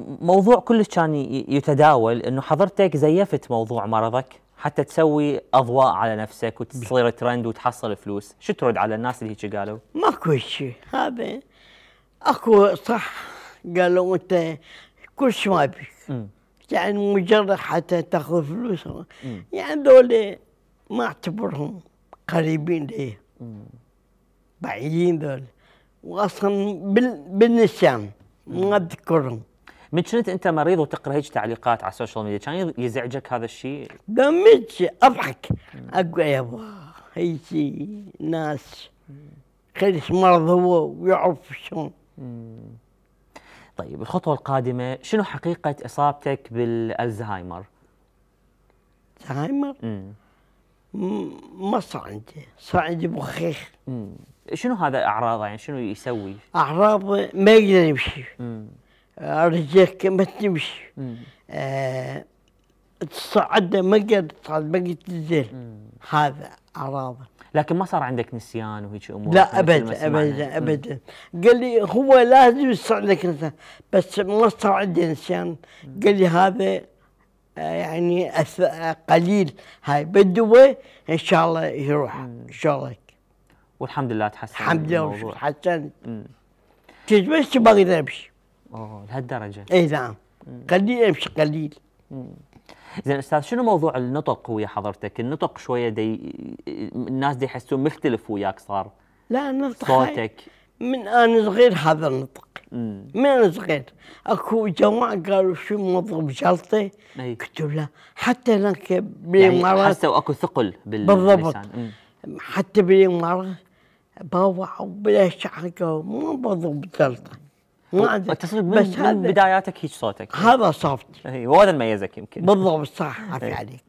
موضوع كلش كان يتداول انه حضرتك زيفت موضوع مرضك حتى تسوي اضواء على نفسك وتصير ترند وتحصل فلوس، شو ترد على الناس اللي هيك قالوا؟ ماكو شيء هذا اكو صح قالوا انت كل شيء ما بيك يعني مجرد حتى تاخذ فلوس يعني دول ما اعتبرهم قريبين لي بعيدين دول واصلا بالنسيان ما اذكرهم من كنت انت مريض وتقرا هيك تعليقات على السوشيال ميديا كان يزعجك هذا الشيء؟ دمج اضحك اقول يابا هيجي ناس خلص مرض هو ويعرف شلون طيب الخطوة القادمة شنو حقيقة إصابتك بالألزهايمر؟ الزهايمر؟ ما صار عندي صار عندي بخيخ شنو هذا أعراضه يعني شنو يسوي؟ أعراض ما يقدر يمشي رجلك ما تمشي آه، تصعد ما قد تصعد ما قد تنزل هذا اعراض لكن ما صار عندك نسيان وهيك امور لا ابدا ابدا ابدا قال لي هو لازم عندك نسيان بس ما صار عندي نسيان قال لي هذا آه، يعني قليل هاي بالدواء ان شاء الله يروح ان شاء الله والحمد لله تحسن الحمد لله تحسنت كنت بس ما اقدر امشي اوه لهالدرجه اي نعم قليل مش قليل زين استاذ شنو موضوع النطق ويا حضرتك؟ النطق شويه دي الناس دي يحسون مختلف وياك صار لا النطق صوتك من انا صغير هذا النطق من انا صغير اكو جماعه قالوا شو موضوع بجلطه؟ قلت له حتى هناك بالامارات يعني حسوا اكو ثقل بال بالضبط حتى بالامارات بابا وبلا شعر ما موظف بجلطه ما عندي التصوير من, بس من بداياتك هيك صوتك هذا صوتك اي هو هذا ميزك يمكن بالضبط صح عفي إيه. عليك